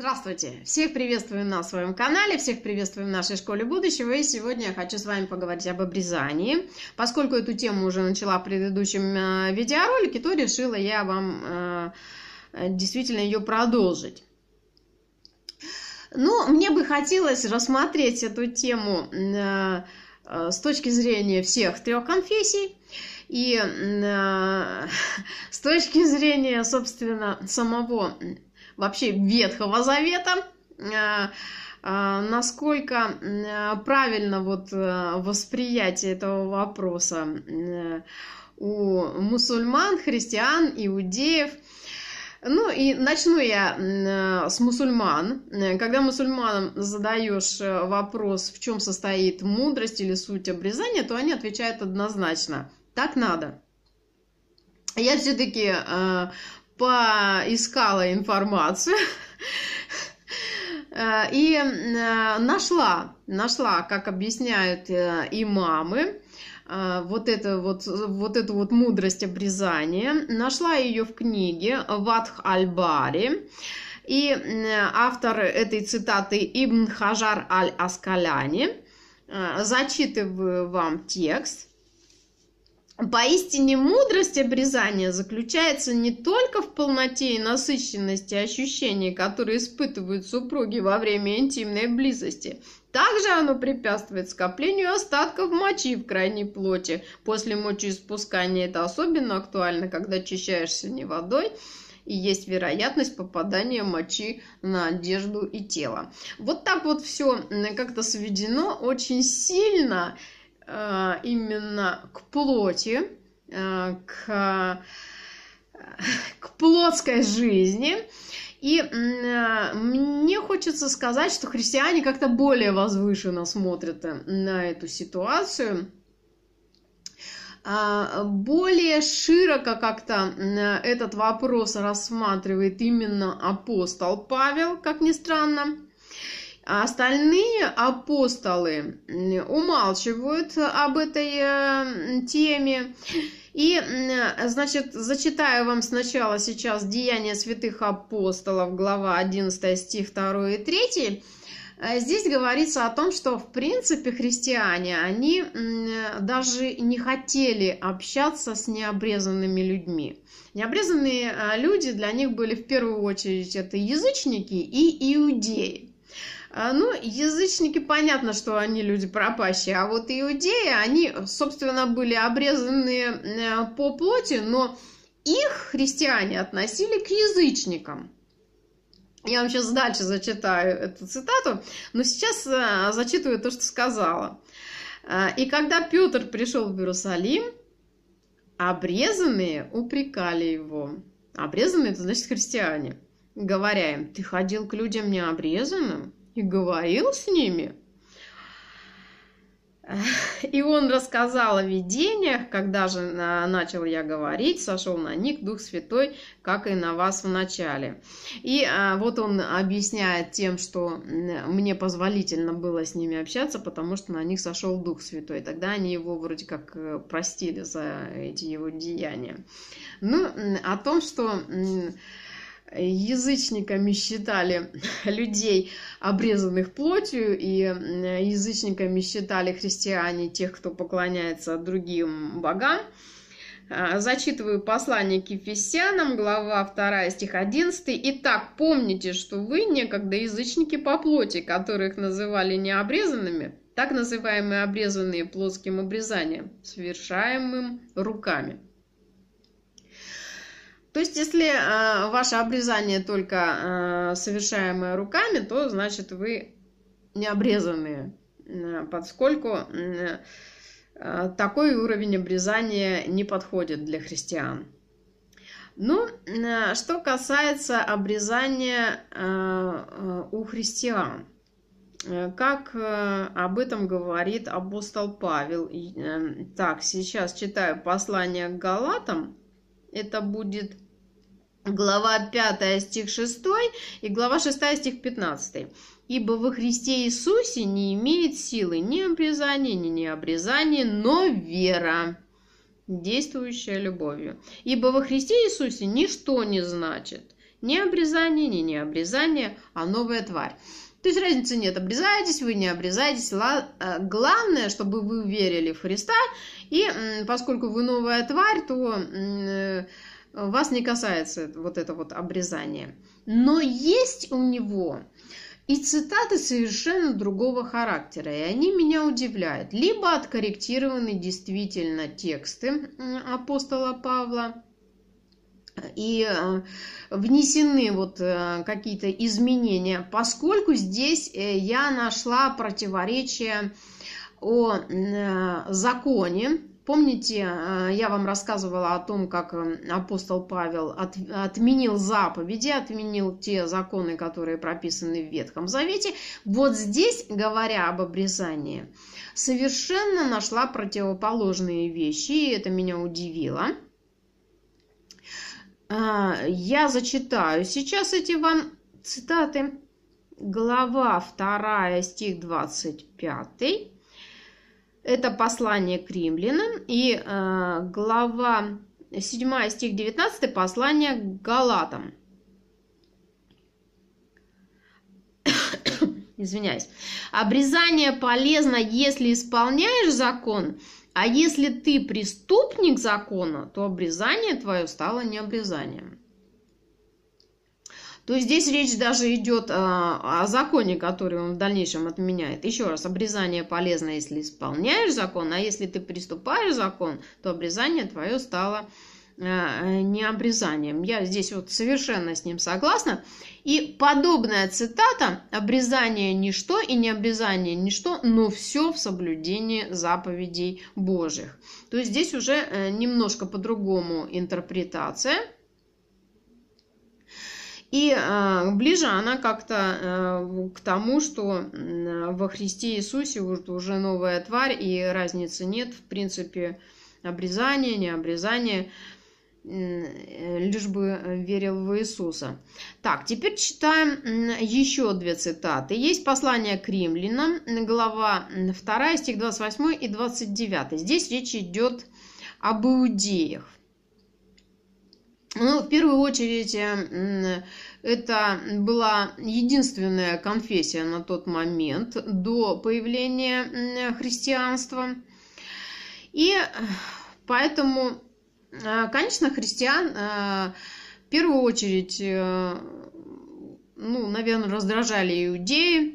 Здравствуйте! Всех приветствуем на своем канале, всех приветствуем в нашей школе будущего. И сегодня я хочу с вами поговорить об обрезании. Поскольку эту тему уже начала в предыдущем э, видеоролике, то решила я вам э, действительно ее продолжить. Ну, мне бы хотелось рассмотреть эту тему э, с точки зрения всех трех конфессий и с точки зрения, собственно, самого вообще Ветхого Завета, э, э, насколько э, правильно вот восприятие этого вопроса у мусульман, христиан, иудеев. Ну и начну я с мусульман. Когда мусульманам задаешь вопрос, в чем состоит мудрость или суть обрезания, то они отвечают однозначно. Так надо. Я все-таки поискала информацию и э, нашла, нашла, как объясняют э, имамы, э, вот, это вот, вот эту вот мудрость обрезания. Нашла ее в книге «Ватх Аль-Бари». И автор этой цитаты Ибн Хажар Аль-Аскаляни. Зачитываю вам текст. Поистине мудрость обрезания заключается не только в полноте и насыщенности ощущений, которые испытывают супруги во время интимной близости. Также оно препятствует скоплению остатков мочи в крайней плоти. После мочеиспускания это особенно актуально, когда очищаешься не водой, и есть вероятность попадания мочи на одежду и тело. Вот так вот все как-то сведено очень сильно. Э, именно к плоти, э, к, к плотской жизни. И э, мне хочется сказать, что христиане как-то более возвышенно смотрят на эту ситуацию а, более широко как-то этот вопрос рассматривает именно апостол Павел, как ни странно. А остальные апостолы умалчивают об этой э, теме. И, значит, зачитаю вам сначала сейчас Деяния святых апостолов, глава 11 стих 2 и 3. Э, здесь говорится о том, что в принципе христиане, они даже не хотели общаться с необрезанными людьми. Необрезанные э, люди для них были в первую очередь это язычники и иудеи. А, ну, язычники, понятно, что они люди пропащие, а вот иудеи, они, собственно, были обрезаны э, по плоти, но их христиане относили к язычникам. Я вам сейчас дальше зачитаю эту цитату, но сейчас э, зачитываю то, что сказала. «А, «И когда Петр пришел в Иерусалим, обрезанные упрекали его». Обрезанные – это значит христиане. Говоря им, ты ходил к людям необрезанным? и говорил с ними. И он рассказал о видениях, когда же начал я говорить, сошел на них Дух Святой, как и на вас в начале. И а, вот он объясняет тем, что мне позволительно было с ними общаться, потому что на них сошел Дух Святой. Тогда они его вроде как э, простили за эти его деяния. Ну, о том, что язычниками считали людей, обрезанных плотью, и э, язычниками считали христиане тех, кто поклоняется другим богам. Э, зачитываю послание к Ефесянам, глава 2, стих 11. «Итак, помните, что вы некогда язычники по плоти, которых называли необрезанными, так называемые обрезанные плоским обрезанием, совершаемым руками». То есть, если э, ваше обрезание только э, совершаемое руками, то значит вы не обрезанные, э, а, поскольку э, такой уровень обрезания не подходит для христиан. Ну, э, что касается обрезания э, у христиан, э, как э, об этом говорит апостол Павел. Э, так, сейчас читаю послание к Галатам. Это будет глава 5 стих 6 и глава 6 стих 15. «Ибо во Христе Иисусе не имеет силы ни обрезание, ни необрезания, но вера» действующая любовью. Ибо во Христе Иисусе ничто не значит. Ни обрезание, ни необрезание, а новая тварь. То есть разницы нет, обрезаетесь вы, не обрезаетесь. Э, главное, чтобы вы верили в Христа. И поскольку вы новая тварь, то э, вас не касается вот это вот обрезание. Но есть у него и цитаты совершенно другого характера, и они меня удивляют. Либо откорректированы действительно тексты апостола Павла, и э, внесены вот э, какие-то изменения, поскольку здесь э, я нашла противоречие о законе, Помните, э, я вам рассказывала о том, как эм, апостол Павел от, отменил заповеди, отменил те законы, которые прописаны в Ветхом Завете. Вот здесь, говоря об обрезании, совершенно нашла противоположные вещи, и это меня удивило. Э, я зачитаю сейчас эти вам цитаты. Глава 2, стих 25. Это послание к римлянам и э, глава 7 стих 19 послание к галатам. Извиняюсь. Обрезание полезно, если исполняешь закон, а если ты преступник закона, то обрезание твое стало не обрезанием. То здесь речь даже идет о, а, о законе, который он в дальнейшем отменяет. Еще раз, обрезание полезно, если исполняешь закон, а если ты приступаешь закон, то обрезание твое стало а, не обрезанием. Я здесь вот совершенно с ним согласна. И подобная цитата «Обрезание – ничто и не обрезание – ничто, но все в соблюдении заповедей Божьих». То есть здесь уже э, немножко по-другому интерпретация – и э, ближе она как-то э, к тому, что э, во Христе Иисусе уже новая тварь, и разницы нет, в принципе, обрезание, не обрезание, э, лишь бы верил в Иисуса. Так, теперь читаем еще две цитаты. Есть послание к римлянам, глава 2, стих 28 и 29. Здесь речь идет об иудеях. Ну, в первую очередь, это была единственная конфессия на тот момент до появления христианства. И поэтому, а, конечно, христиан а, в первую очередь, э, ну, наверное, раздражали иудеи,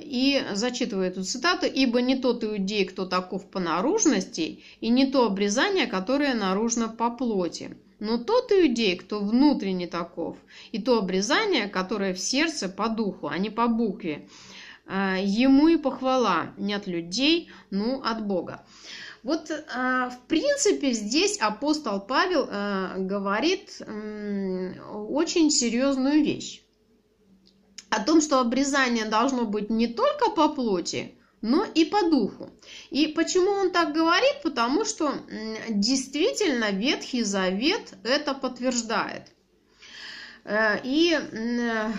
и зачитываю эту цитату, «Ибо не тот иудей, кто таков по наружности, и не то обрезание, которое наружно по плоти» но тот иудей, кто внутренне таков, и то обрезание, которое в сердце по духу, а не по букве, а, ему и похвала не от людей, но ну, от Бога. Вот, а, в принципе, здесь апостол Павел а, говорит очень серьезную вещь о том, что обрезание должно быть не только по плоти, но и по духу. И почему он так говорит? Потому что действительно Ветхий Завет это подтверждает. Э, и э,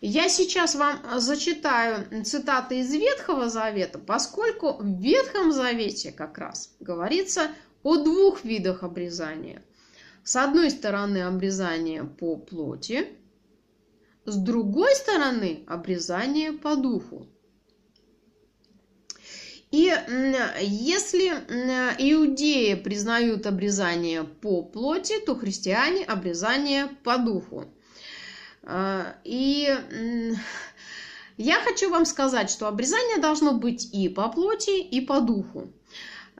я сейчас вам зачитаю цитаты из Ветхого Завета, поскольку в Ветхом Завете как раз говорится о двух видах обрезания. С одной стороны обрезание по плоти, с другой стороны обрезание по духу. И если иудеи признают обрезание по плоти, то христиане обрезание по духу. А, и я хочу вам сказать, что обрезание должно быть и по плоти, и по духу.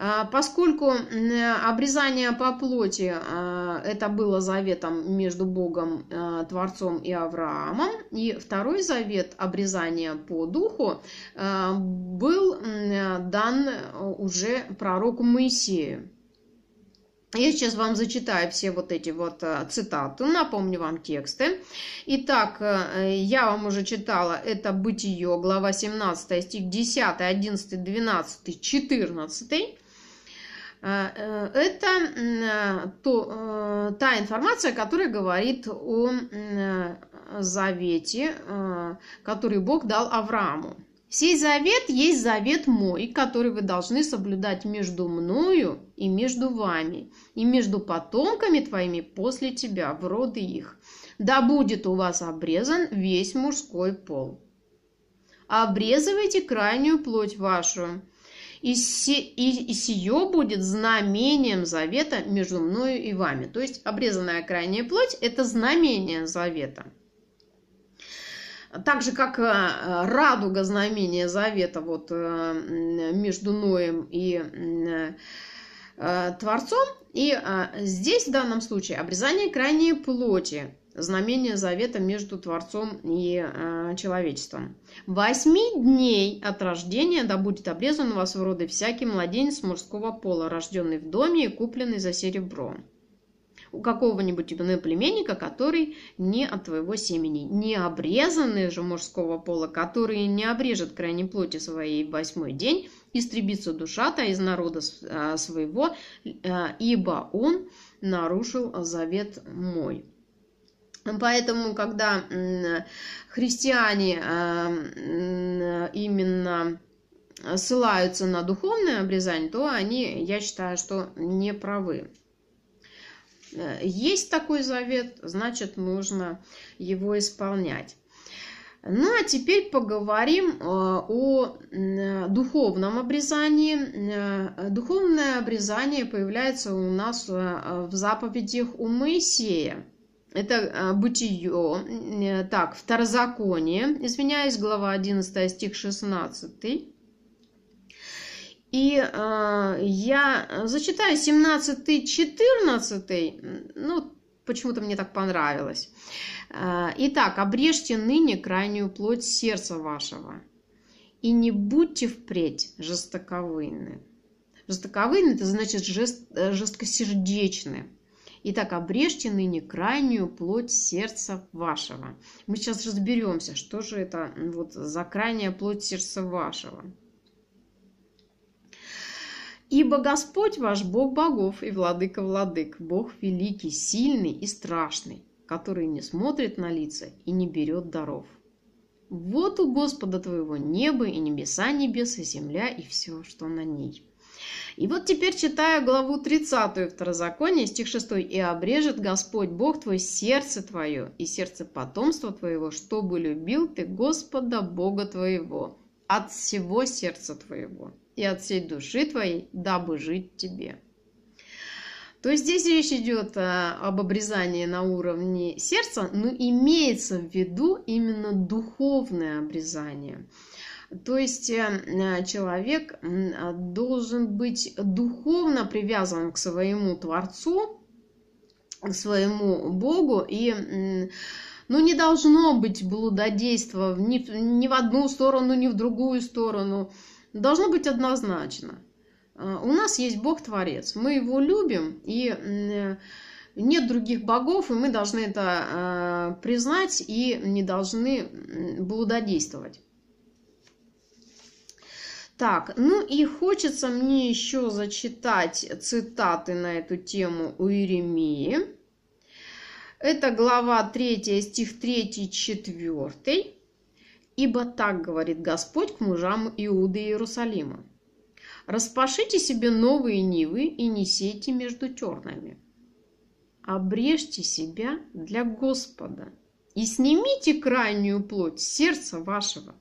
А, поскольку обрезание по плоти а, это было заветом между Богом, а, Творцом и Авраамом, и второй завет обрезание по духу был дан уже пророку Моисею. Я сейчас вам зачитаю все вот эти вот цитаты, напомню вам тексты. Итак, э, я вам уже читала, это «Бытие», глава 17, стих 10, 11, 12, 14. А, э, это а, то, э, та информация, которая говорит о э, завете, а, который Бог дал Аврааму. Сей завет есть завет мой, который вы должны соблюдать между мною и между вами, и между потомками твоими после тебя, в роды их. Да будет у вас обрезан весь мужской пол. Обрезывайте крайнюю плоть вашу, и, се, и, и сие будет знамением завета между мною и вами. То есть обрезанная крайняя плоть – это знамение завета. Так же, как э, радуга знамения завета вот, э, между Ноем и э, Творцом. И здесь в данном случае обрезание крайней плоти знамение завета между Творцом и э, человечеством. «Восьми дней от рождения да будет обрезан у вас в роды всякий младенец мужского пола, рожденный в доме и купленный за серебро» у какого-нибудь иноплеменника, который не от твоего семени. Не обрезанный же мужского пола, который не обрежет крайней плоти своей восьмой день, истребится душа та из народа э, своего, э, ибо он нарушил завет мой. Поэтому, когда христиане эм, именно ссылаются на духовное обрезание, то они, я считаю, что не правы. Э, есть такой завет, значит, нужно его исполнять. Ну а теперь поговорим э, о духовном обрезании. Э, духовное обрезание появляется у нас в заповедях у Моисея это э, бытие, э, так, второзаконие, извиняюсь, глава 11, стих 16. И э, я зачитаю 17-14, ну, почему-то мне так понравилось. Э, Итак, обрежьте ныне крайнюю плоть сердца вашего, и не будьте впредь жестоковыны. Жестоковыны – это значит жест, жесткосердечны Итак, обрежьте ныне крайнюю плоть сердца вашего. Мы сейчас разберемся, что же это вот за крайняя плоть сердца вашего. Ибо Господь ваш Бог богов и владыка владык, Бог великий, сильный и страшный, который не смотрит на лица и не берет даров. Вот у Господа твоего небо и небеса небес, и земля, и все, что на ней. И вот теперь читаю главу 30 Второзакония, стих 6. «И обрежет Господь Бог твой сердце твое и сердце потомства твоего, чтобы любил ты Господа Бога твоего от всего сердца твоего и от всей души твоей, дабы жить тебе». То есть здесь речь идет э, об обрезании на уровне сердца, но имеется в виду именно духовное обрезание – то есть э, человек а, должен быть духовно привязан к своему Творцу, к своему Богу и ну, не должно быть блудодейства ни, ни в одну сторону, ни в другую сторону. Должно быть однозначно. А, у нас есть Бог-творец, мы его любим, и нет других богов, и мы должны это а, признать и не должны блудодействовать. Так, ну и хочется мне еще зачитать цитаты на эту тему у Иеремии. Это глава 3, стих 3, 4. «Ибо так говорит Господь к мужам Иуды Иерусалима. Распашите себе новые нивы и несите между тернами. Обрежьте себя для Господа и снимите крайнюю плоть сердца вашего»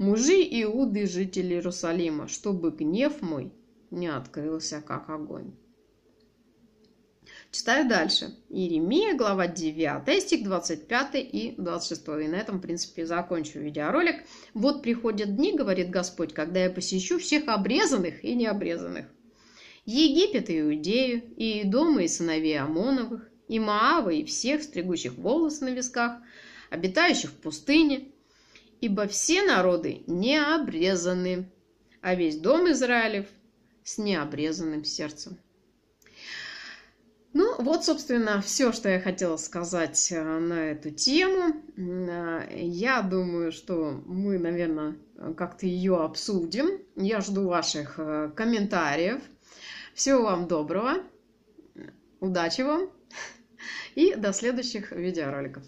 мужи Иуды, жители Иерусалима, чтобы гнев мой не открылся, как огонь. Читаю дальше. Иеремия, глава 9, стих 25 и 26. И на этом, в принципе, закончу видеоролик. Вот приходят дни, говорит Господь, когда я посещу всех обрезанных и необрезанных. Египет и Иудею, и Идома, и сыновей Амоновых, и маавы и всех стригущих волос на висках, обитающих в пустыне, ибо все народы не обрезаны, а весь дом Израилев с необрезанным сердцем. Ну, вот, собственно, все, что я хотела сказать э, на эту тему. Э, я думаю, что мы, наверное, как-то ее обсудим. Я жду ваших э, комментариев. Всего вам доброго, удачи вам и до следующих видеороликов.